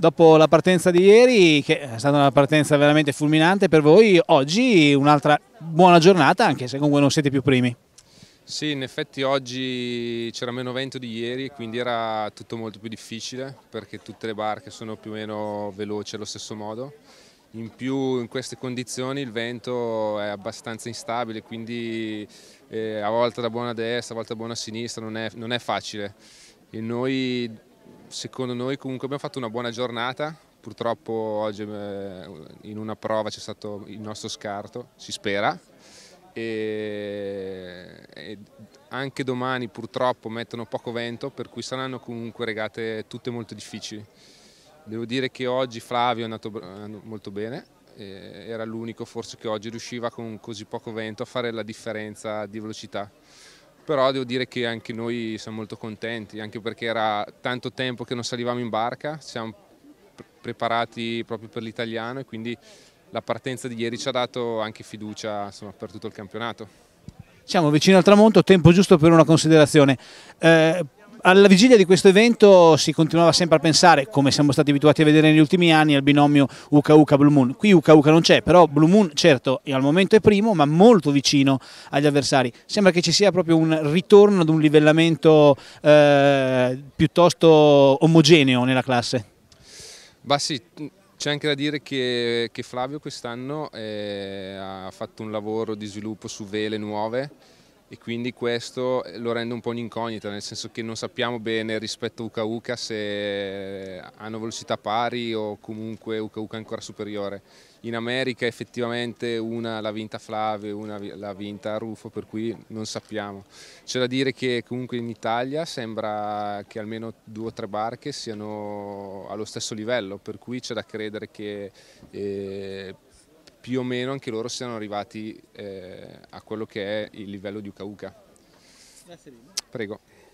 dopo la partenza di ieri, che è stata una partenza veramente fulminante per voi, oggi un'altra buona giornata, anche se comunque non siete più primi. Sì, in effetti oggi c'era meno vento di ieri, quindi era tutto molto più difficile, perché tutte le barche sono più o meno veloci allo stesso modo. In più in queste condizioni il vento è abbastanza instabile, quindi eh, a volte da buona destra, a volte da buona sinistra, non è, non è facile. E noi secondo noi comunque abbiamo fatto una buona giornata, purtroppo oggi eh, in una prova c'è stato il nostro scarto, si spera, e, anche domani purtroppo mettono poco vento per cui saranno comunque regate tutte molto difficili. Devo dire che oggi Flavio è andato molto bene, era l'unico forse che oggi riusciva con così poco vento a fare la differenza di velocità però devo dire che anche noi siamo molto contenti, anche perché era tanto tempo che non salivamo in barca, siamo preparati proprio per l'italiano e quindi la partenza di ieri ci ha dato anche fiducia insomma, per tutto il campionato. Siamo vicino al tramonto, tempo giusto per una considerazione. Eh, alla vigilia di questo evento si continuava sempre a pensare, come siamo stati abituati a vedere negli ultimi anni, al binomio Uka Uka Blue Moon. Qui Uka Uka non c'è, però Blue Moon certo al momento è primo, ma molto vicino agli avversari. Sembra che ci sia proprio un ritorno ad un livellamento eh, piuttosto omogeneo nella classe. Ma sì, c'è anche da dire che, che Flavio quest'anno eh, ha fatto un lavoro di sviluppo su vele nuove e quindi questo eh, lo rende un po' un'incognita, nel senso che non sappiamo bene rispetto a Uka Uka se eh, hanno velocità pari o comunque Uka Uca ancora superiore. In America effettivamente una l'ha vinta Flave, una l'ha vinta Rufo, per cui non sappiamo. C'è da dire che comunque in Italia sembra che almeno due o tre barche siano allo stesso livello, per cui c'è da credere che... Eh, più o meno anche loro siano arrivati eh, a quello che è il livello di Ucauca. Prego.